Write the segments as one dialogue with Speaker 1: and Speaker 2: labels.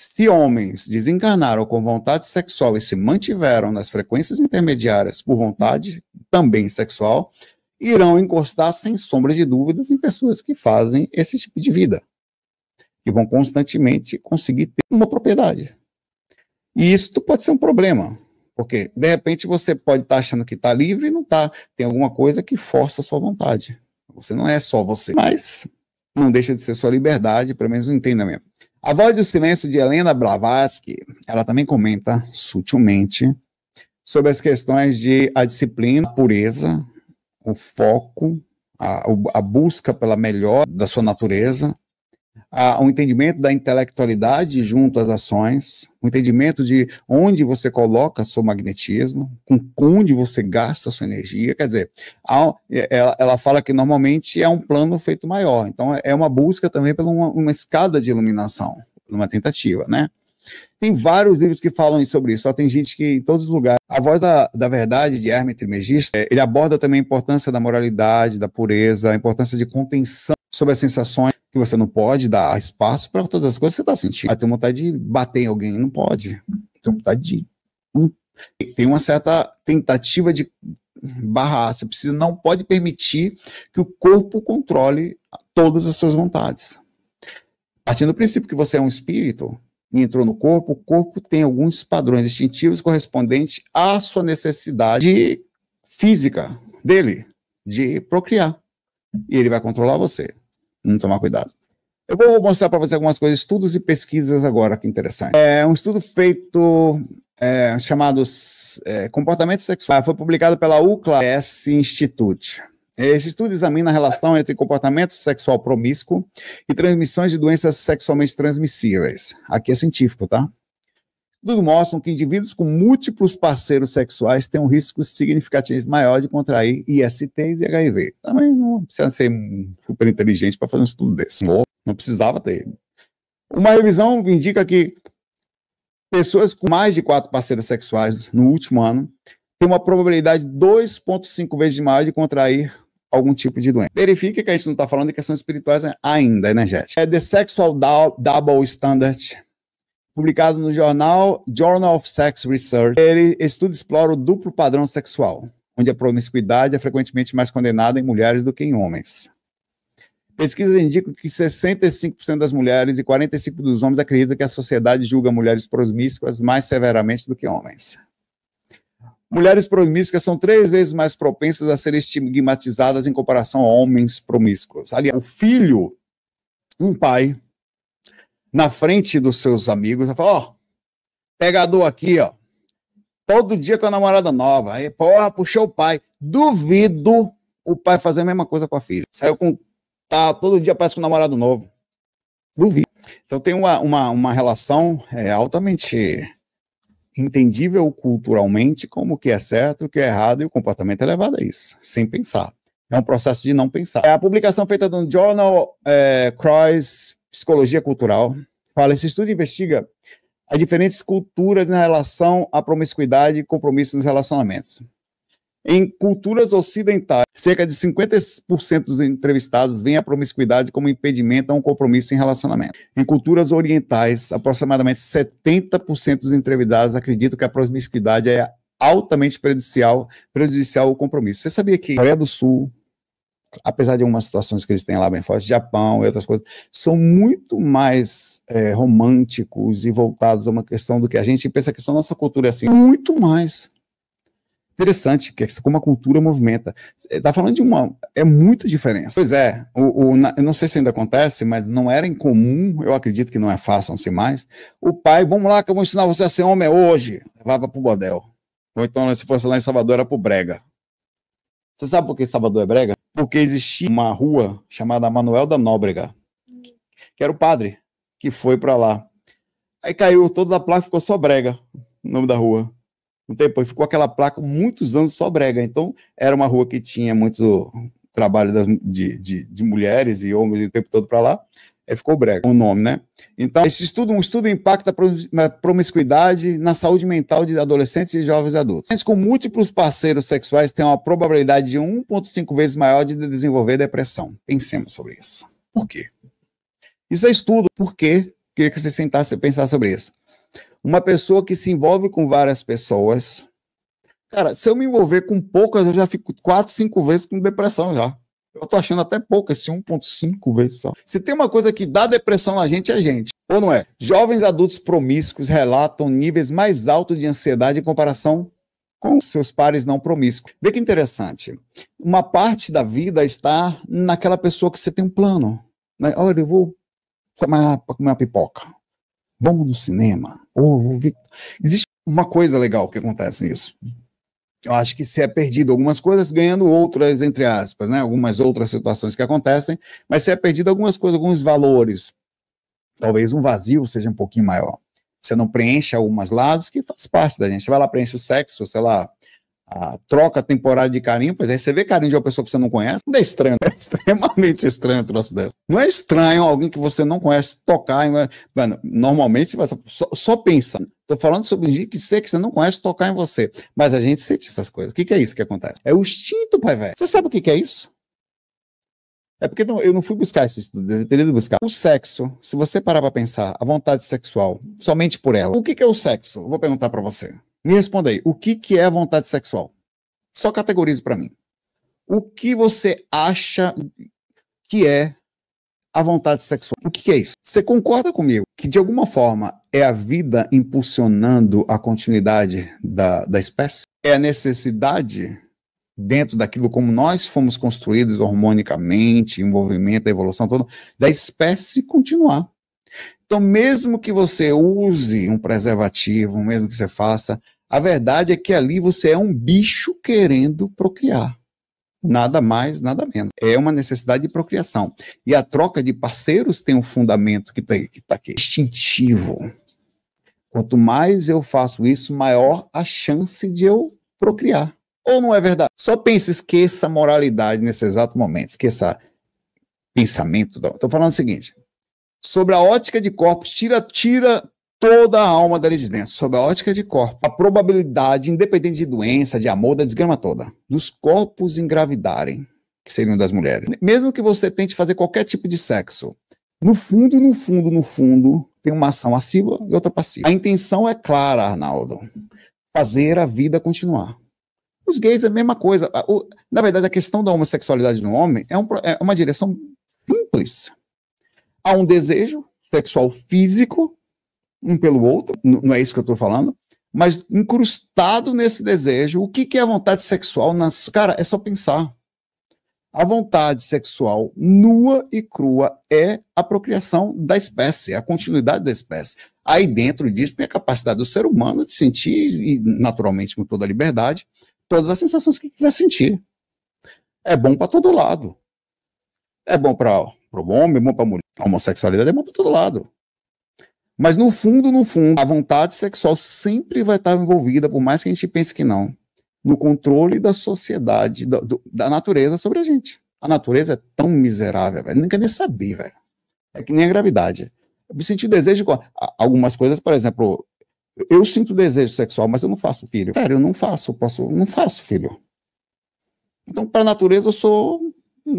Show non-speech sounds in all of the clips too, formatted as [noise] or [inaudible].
Speaker 1: Se homens desencarnaram com vontade sexual e se mantiveram nas frequências intermediárias por vontade também sexual, irão encostar sem sombra de dúvidas em pessoas que fazem esse tipo de vida, que vão constantemente conseguir ter uma propriedade. E isso pode ser um problema, porque de repente você pode estar tá achando que está livre e não está. Tem alguma coisa que força a sua vontade. Você não é só você, mas não deixa de ser sua liberdade, pelo menos não entenda mesmo. A voz de silêncio de Helena Blavatsky, ela também comenta sutilmente sobre as questões de a disciplina, a pureza, o foco, a, a busca pela melhor da sua natureza, a, um entendimento da intelectualidade junto às ações, um entendimento de onde você coloca seu magnetismo, com onde você gasta sua energia. Quer dizer, ela, é, é, ela, fala que normalmente é um plano feito maior. Então, é, é uma busca também por uma, uma escada de iluminação, uma tentativa, né? Tem vários livros que falam sobre isso, só tem gente que em todos os lugares. A Voz da, da Verdade, de Hermes Trismegisto, ele aborda também a importância da moralidade, da pureza, a importância de contenção sobre as sensações que você não pode dar espaço para todas as coisas que você está sentindo. Ah, ter vontade de bater em alguém, não pode. Tem vontade de. Tem uma certa tentativa de barrar. Você precisa, não pode permitir que o corpo controle todas as suas vontades. Partindo do princípio que você é um espírito e entrou no corpo, o corpo tem alguns padrões distintivos correspondentes à sua necessidade física dele de procriar. E ele vai controlar você. Não tomar cuidado. Eu vou mostrar para você algumas coisas, estudos e pesquisas agora, que interessante. É um estudo feito é, chamado é, Comportamento Sexual, foi publicado pela UCLA S Institute. Esse estudo examina a relação entre comportamento sexual promíscuo e transmissões de doenças sexualmente transmissíveis. Aqui é científico, tá? Tudo mostram que indivíduos com múltiplos parceiros sexuais têm um risco significativo maior de contrair IST e HIV. Também não não precisa ser super inteligente para fazer um estudo desse. Não, não precisava ter. Uma revisão indica que pessoas com mais de quatro parceiras sexuais no último ano têm uma probabilidade 2,5 vezes maior de contrair algum tipo de doença. Verifique que a gente não está falando de questões espirituais ainda, né, energética. É The Sexual Double Standard, publicado no jornal Journal of Sex Research. Ele estuda e explora o duplo padrão sexual onde a promiscuidade é frequentemente mais condenada em mulheres do que em homens. Pesquisas indicam que 65% das mulheres e 45% dos homens acreditam que a sociedade julga mulheres promíscuas mais severamente do que homens. Mulheres promíscuas são três vezes mais propensas a serem estigmatizadas em comparação a homens promíscuos. Aliás, o filho, um pai, na frente dos seus amigos, vai falar: ó, oh, pegador aqui, ó, Todo dia com a namorada nova. Aí, porra, puxou o pai. Duvido o pai fazer a mesma coisa com a filha. Saiu com. Tá, todo dia parece com um namorado novo. Duvido. Então tem uma, uma, uma relação é, altamente entendível culturalmente como o que é certo, o que é errado e o comportamento é levado a isso, sem pensar. É um processo de não pensar. É a publicação feita no Journal é, Cross Psicologia Cultural fala: esse estudo investiga as diferentes culturas em relação à promiscuidade e compromisso nos relacionamentos. Em culturas ocidentais, cerca de 50% dos entrevistados veem a promiscuidade como impedimento a um compromisso em relacionamento. Em culturas orientais, aproximadamente 70% dos entrevistados acreditam que a promiscuidade é altamente prejudicial, prejudicial ao compromisso. Você sabia que Coreia do Sul, apesar de algumas situações que eles têm lá bem fortes, Japão e outras coisas, são muito mais é, românticos e voltados a uma questão do que a gente pensa que a nossa cultura é assim, muito mais interessante, que é como a cultura movimenta. Está falando de uma. É muita diferença. Pois é, o, o, na, eu não sei se ainda acontece, mas não era incomum, eu acredito que não é, façam-se mais. O pai, vamos lá que eu vou ensinar você a ser homem hoje. Levava para o bodel. Ou então, se fosse lá em Salvador, era para brega. Você sabe por que Salvador é brega? porque existia uma rua chamada Manuel da Nóbrega, que era o padre que foi para lá. Aí caiu toda a placa, ficou só Brega, o nome da rua. Um tempo ficou aquela placa muitos anos só Brega. Então era uma rua que tinha muito trabalho de, de, de mulheres e homens o tempo todo para lá. Aí ficou brega o nome, né? Então, esse estudo, um estudo impacta a promiscuidade na saúde mental de adolescentes e jovens adultos. com múltiplos parceiros sexuais têm uma probabilidade de 1,5 vezes maior de desenvolver depressão. Pensemos sobre isso. Por quê? Isso é estudo. Por quê? Queria que você sentasse e pensasse sobre isso. Uma pessoa que se envolve com várias pessoas. Cara, se eu me envolver com poucas, eu já fico quatro, cinco vezes com depressão já. Eu tô achando até pouco, esse 1,5 vezes só. Se tem uma coisa que dá depressão na gente, é gente. Ou não é? Jovens adultos promíscuos relatam níveis mais altos de ansiedade em comparação com seus pares não promíscuos. Vê que interessante. Uma parte da vida está naquela pessoa que você tem um plano. Né? Olha, eu vou tomar comer uma pipoca. Vamos no cinema. Ou vou ver. Existe uma coisa legal que acontece nisso eu acho que se é perdido algumas coisas, ganhando outras, entre aspas, né? Algumas outras situações que acontecem, mas se é perdido algumas coisas, alguns valores. Talvez um vazio seja um pouquinho maior. Você não preenche alguns lados que faz parte da gente. Você vai lá, preenche o sexo, sei lá, a troca temporária de carinho, pois aí você vê carinho de uma pessoa que você não conhece, não é estranho, é [laughs] extremamente estranho o troço dessa. Não é estranho alguém que você não conhece tocar, mano, normalmente você só, só pensa, Tô falando sobre gente que sei que você não conhece tocar em você, mas a gente sente essas coisas. O que, que é isso que acontece? É o instinto, pai velho. Você sabe o que, que é isso? É porque não, eu não fui buscar esse estudo, eu teria de buscar. O sexo, se você parar para pensar, a vontade sexual, somente por ela. O que, que é o sexo? Eu vou perguntar para você. Me responda aí, o que, que é vontade sexual? Só categorize para mim. O que você acha que é a vontade sexual? O que, que é isso? Você concorda comigo que, de alguma forma, é a vida impulsionando a continuidade da, da espécie? É a necessidade dentro daquilo como nós fomos construídos hormonicamente, envolvimento, a evolução toda, da espécie continuar. Então, mesmo que você use um preservativo, mesmo que você faça, a verdade é que ali você é um bicho querendo procriar. Nada mais, nada menos. É uma necessidade de procriação. E a troca de parceiros tem um fundamento que está que tá aqui, instintivo. Quanto mais eu faço isso, maior a chance de eu procriar. Ou não é verdade? Só pense, esqueça a moralidade nesse exato momento, esqueça pensamento. Estou falando o seguinte: sobre a ótica de corpos, tira, tira toda a alma da residência, sob a ótica de corpo, a probabilidade, independente de doença, de amor, da desgrama toda, dos corpos engravidarem, que seriam das mulheres. Mesmo que você tente fazer qualquer tipo de sexo, no fundo, no fundo, no fundo, tem uma ação assiva e outra passiva. A intenção é clara, Arnaldo. Fazer a vida continuar. Os gays é a mesma coisa. na verdade, a questão da homossexualidade no homem é, um, é uma direção simples. Há um desejo sexual físico um pelo outro, não é isso que eu estou falando, mas incrustado nesse desejo. O que, que é a vontade sexual? Nas... Cara, é só pensar. A vontade sexual nua e crua é a procriação da espécie, é a continuidade da espécie. Aí dentro disso tem a capacidade do ser humano de sentir, e naturalmente com toda a liberdade, todas as sensações que quiser sentir. É bom para todo lado. É bom para o homem, é bom para a mulher. A homossexualidade é bom para todo lado. Mas no fundo, no fundo, a vontade sexual sempre vai estar envolvida, por mais que a gente pense que não, no controle da sociedade, da, do, da natureza sobre a gente. A natureza é tão miserável, velho. Nem quer nem saber, velho. É que nem a gravidade. Eu senti desejo com algumas coisas, por exemplo, eu sinto desejo sexual, mas eu não faço filho. Sério, eu não faço, eu posso, não faço filho. Então, para a natureza, eu sou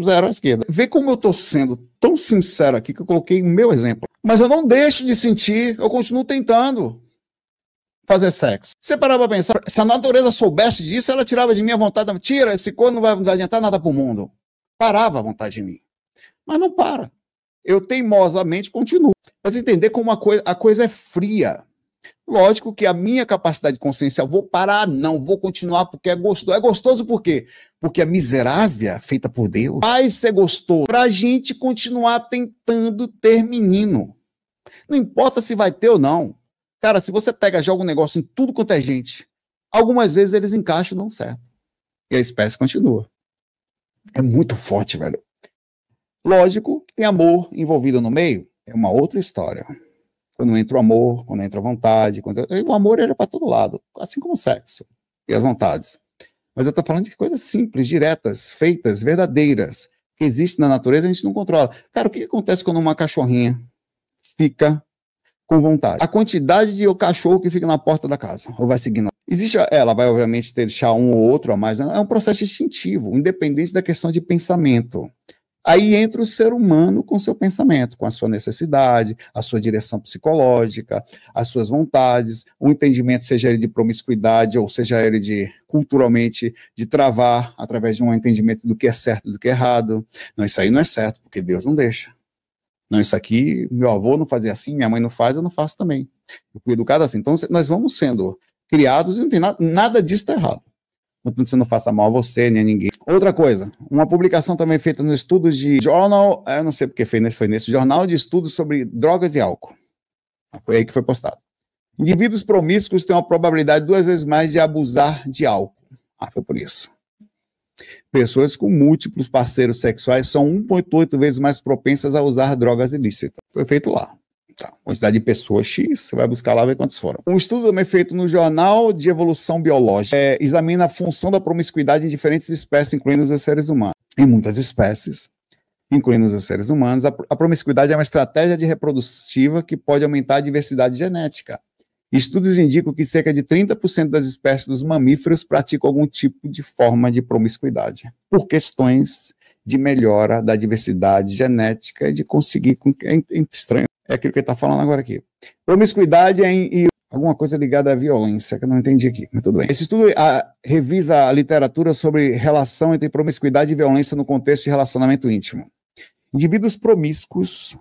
Speaker 1: zero à esquerda. Vê como eu estou sendo tão sincero aqui que eu coloquei o meu exemplo. Mas eu não deixo de sentir, eu continuo tentando fazer sexo. Você parava a pensar, se a natureza soubesse disso, ela tirava de mim a vontade, tira, esse corno não vai, não vai adiantar nada pro mundo. Parava a vontade de mim. Mas não para. Eu teimosamente continuo. Mas entender como a coisa, a coisa é fria. Lógico que a minha capacidade de consciência, vou parar, não, vou continuar porque é gostoso. É gostoso por quê? Porque a miserável, é feita por Deus, vai ser gostoso para a gente continuar tentando ter menino. Não importa se vai ter ou não. Cara, se você pega, joga um negócio em tudo quanto é gente, algumas vezes eles encaixam e dão certo. E a espécie continua. É muito forte, velho. Lógico que tem amor envolvido no meio, é uma outra história quando entra o amor, quando entra a vontade. Quando... O amor era é para todo lado, assim como o sexo e as vontades. Mas eu estou falando de coisas simples, diretas, feitas, verdadeiras, que existem na natureza a gente não controla. Cara, o que acontece quando uma cachorrinha fica com vontade? A quantidade de cachorro que fica na porta da casa, ou vai seguindo. Existe, ela vai obviamente deixar um ou outro a mais, né? é um processo instintivo, independente da questão de pensamento. Aí entra o ser humano com seu pensamento, com a sua necessidade, a sua direção psicológica, as suas vontades, o um entendimento, seja ele de promiscuidade ou seja ele de culturalmente, de travar através de um entendimento do que é certo e do que é errado. Não, isso aí não é certo, porque Deus não deixa. Não, isso aqui, meu avô não fazia assim, minha mãe não faz, eu não faço também. Eu fui educado assim. Então, nós vamos sendo criados e não tem nada, nada disso está errado. Portanto, você não faça mal a você, nem a ninguém. Outra coisa, uma publicação também feita no estudo de Journal, é, eu não sei porque foi nesse, foi nesse Jornal de Estudos sobre Drogas e Álcool. Foi aí que foi postado. Indivíduos promíscuos têm uma probabilidade duas vezes mais de abusar de álcool. Ah, foi por isso. Pessoas com múltiplos parceiros sexuais são 1,8 vezes mais propensas a usar drogas ilícitas. Foi feito lá. Tá, quantidade de pessoas X, você vai buscar lá ver quantos foram. Um estudo também feito no Jornal de Evolução Biológica é, examina a função da promiscuidade em diferentes espécies, incluindo os seres humanos. Em muitas espécies, incluindo os seres humanos, a, a promiscuidade é uma estratégia de reprodutiva que pode aumentar a diversidade genética. Estudos indicam que cerca de 30% das espécies dos mamíferos praticam algum tipo de forma de promiscuidade, por questões de melhora da diversidade genética e de conseguir. É estranho. É aquilo que ele está falando agora aqui. Promiscuidade é em, e alguma coisa ligada à violência, que eu não entendi aqui, mas tudo bem. Esse estudo a, revisa a literatura sobre relação entre promiscuidade e violência no contexto de relacionamento íntimo. Indivíduos promíscuos,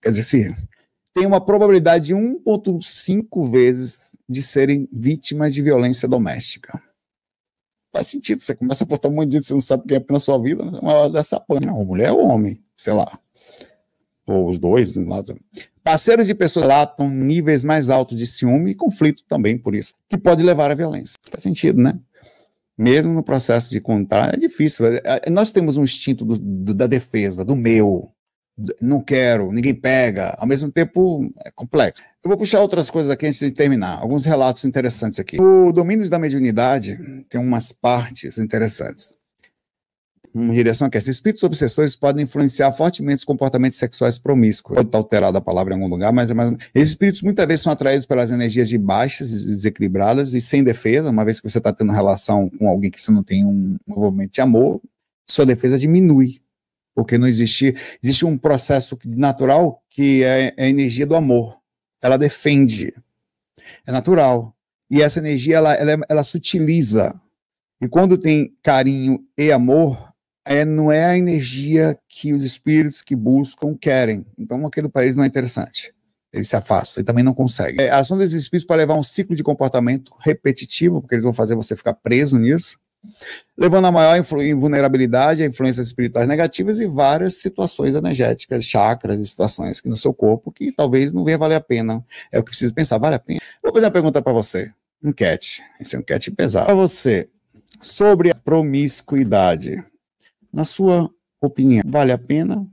Speaker 1: quer dizer, se, têm uma probabilidade de 1,5 vezes de serem vítimas de violência doméstica. Faz sentido, você começa a botar um monte de você não sabe quem é na sua vida, é uma hora dessa apanha, não, mulher ou homem, sei lá ou os dois, lado. Parceiros de pessoas relatam níveis mais altos de ciúme e conflito também por isso, que pode levar à violência. Faz sentido, né? Mesmo no processo de contar, é difícil. É, é, nós temos um instinto do, do, da defesa, do meu. Não quero, ninguém pega. Ao mesmo tempo, é complexo. Eu vou puxar outras coisas aqui antes de terminar. Alguns relatos interessantes aqui. O domínio da Mediunidade tem umas partes interessantes em direção que questão. Espíritos obsessores podem influenciar fortemente os comportamentos sexuais promíscuos. Pode estar alterada a palavra em algum lugar, mas é mais. Esses espíritos muitas vezes são atraídos pelas energias de baixas, desequilibradas e sem defesa, uma vez que você está tendo relação com alguém que você não tem um movimento de amor, sua defesa diminui. Porque não existe. Existe um processo natural que é, é a energia do amor. Ela defende. É natural. E essa energia, ela, ela, ela sutiliza. E quando tem carinho e amor, é, não é a energia que os espíritos que buscam querem. Então, aquele país não é interessante. Ele se afasta. e também não consegue. É, a ação desses espíritos para levar um ciclo de comportamento repetitivo, porque eles vão fazer você ficar preso nisso, levando a maior vulnerabilidade a influências espirituais negativas e várias situações energéticas, chakras e situações que no seu corpo que talvez não venha valer a pena. É o que precisa pensar, vale a pena. Vou fazer uma pergunta para você. Enquete. Esse é um enquete pesado. Para você, sobre a promiscuidade. Na sua opinião, vale a pena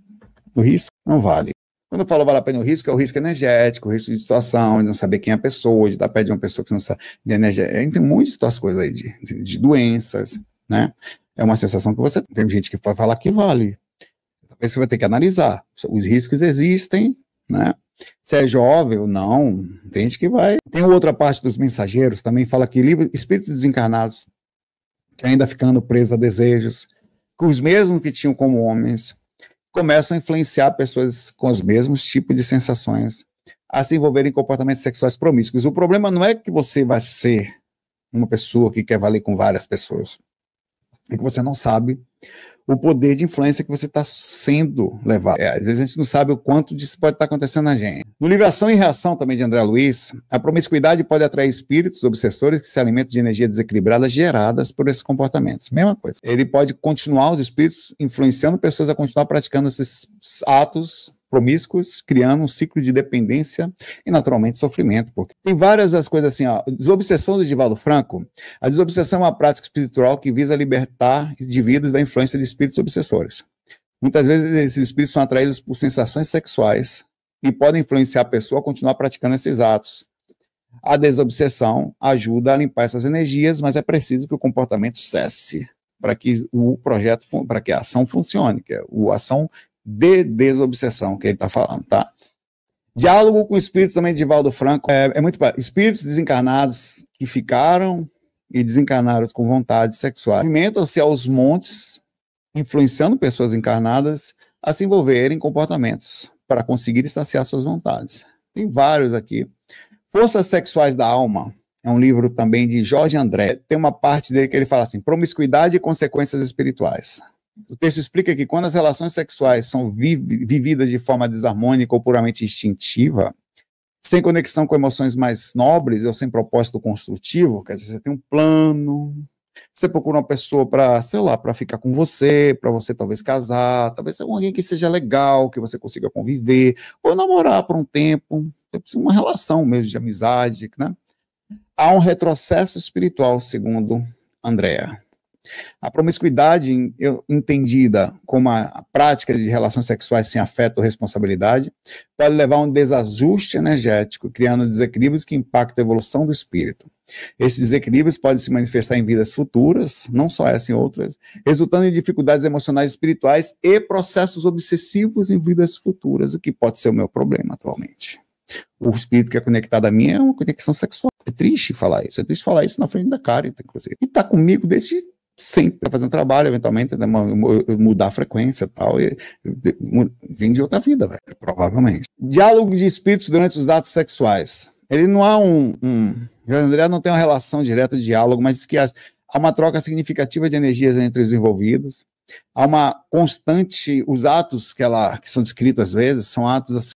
Speaker 1: o risco? Não vale. Quando eu falo vale a pena o risco, é o risco energético, o risco de situação, de não saber quem é a pessoa, de estar perto de uma pessoa que você não sabe, de energia. Tem muitas coisas aí, de, de, de, doenças, né? É uma sensação que você tem gente que vai falar que vale. Talvez você vai ter que analisar. Os riscos existem, né? Se é jovem ou não, tem gente que vai. Tem outra parte dos mensageiros também fala que espíritos desencarnados que ainda ficando presos a desejos, os mesmos que tinham como homens começam a influenciar pessoas com os mesmos tipos de sensações a se envolverem em comportamentos sexuais promíscuos. O problema não é que você vai ser uma pessoa que quer valer com várias pessoas, é que você não sabe o poder de influência que você está sendo levado. É, às vezes a gente não sabe o quanto disso pode estar tá acontecendo na gente. No livro Ação e Reação, também de André Luiz, a promiscuidade pode atrair espíritos obsessores que se alimentam de energia desequilibrada geradas por esses comportamentos. Mesma coisa. Ele pode continuar os espíritos influenciando pessoas a continuar praticando esses atos promíscuos, criando um ciclo de dependência e, naturalmente, sofrimento. Porque tem várias as coisas assim, ó, desobsessão do Divaldo Franco. A desobsessão é uma prática espiritual que visa libertar indivíduos da influência de espíritos obsessores. Muitas vezes esses espíritos são atraídos por sensações sexuais e podem influenciar a pessoa a continuar praticando esses atos. A desobsessão ajuda a limpar essas energias, mas é preciso que o comportamento cesse para que o projeto, para que a ação funcione, que a é ação de desobsessão que ele está falando, tá? Diálogo com espíritos também de Valdo Franco é, é muito espíritos desencarnados que ficaram e desencarnaram com vontade sexual movimentam-se aos montes, influenciando pessoas encarnadas a se envolverem em comportamentos para conseguir saciar suas vontades. Tem vários aqui. Forças Sexuais da Alma é um livro também de Jorge André. Tem uma parte dele que ele fala assim: promiscuidade e consequências espirituais. O texto explica que quando as relações sexuais são vi vividas de forma desarmônica ou puramente instintiva, sem conexão com emoções mais nobres ou sem propósito construtivo, quer dizer, você tem um plano, você procura uma pessoa para, sei lá, para ficar com você, para você talvez casar, talvez alguém que seja legal, que você consiga conviver, ou namorar por um tempo, é uma relação mesmo de amizade, né? Há um retrocesso espiritual, segundo Andrea. A promiscuidade entendida como a prática de relações sexuais sem afeto ou responsabilidade pode levar a um desajuste energético, criando desequilíbrios que impactam a evolução do espírito. Esses desequilíbrios podem se manifestar em vidas futuras, não só essa em outras, resultando em dificuldades emocionais espirituais e processos obsessivos em vidas futuras, o que pode ser o meu problema atualmente. O espírito que é conectado a mim é uma conexão sexual. É triste falar isso, é triste falar isso na frente da cara, inclusive. E está comigo desde sempre um trabalho, eventualmente né, mudar a frequência tal, e tal. Vem de outra vida, velho, provavelmente. Diálogo de espíritos durante os atos sexuais. Ele não há um. um André não tem uma relação direta de diálogo, mas diz que há, há uma troca significativa de energias entre os envolvidos. Há uma constante. Os atos que, ela, que são descritos às vezes são atos